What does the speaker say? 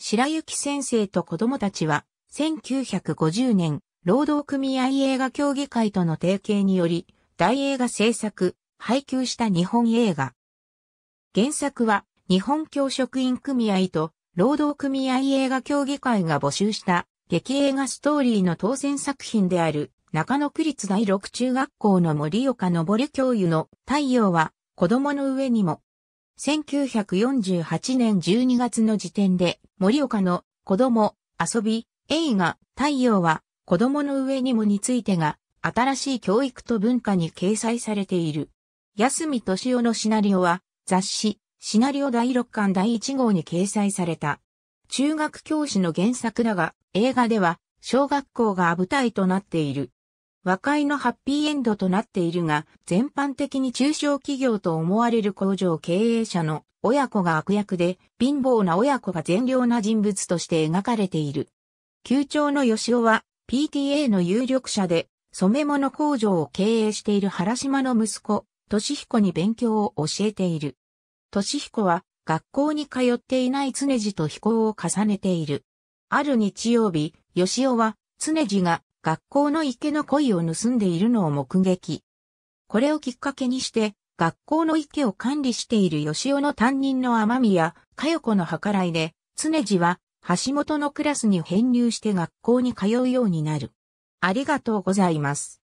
白雪先生と子供たちは、1950年、労働組合映画協議会との提携により、大映画制作、配給した日本映画。原作は、日本教職員組合と、労働組合映画協議会が募集した、劇映画ストーリーの当選作品である、中野区立第六中学校の森岡昇教諭の太陽は、子供の上にも、1948年12月の時点で、森岡の子供、遊び、映画、太陽は、子供の上にもについてが、新しい教育と文化に掲載されている。安見敏夫のシナリオは、雑誌、シナリオ第6巻第1号に掲載された。中学教師の原作だが、映画では、小学校が舞台となっている。和解のハッピーエンドとなっているが、全般的に中小企業と思われる工場経営者の親子が悪役で、貧乏な親子が善良な人物として描かれている。球長の吉尾は、PTA の有力者で、染物工場を経営している原島の息子、俊彦に勉強を教えている。俊彦は、学校に通っていない常次と飛行を重ねている。ある日曜日、吉尾は、常次が学校の池の鯉を盗んでいるのを目撃。これをきっかけにして、学校の池を管理している吉尾の担任の天宮、佳代子の計らいで、常次は、橋本のクラスに編入して学校に通うようになる。ありがとうございます。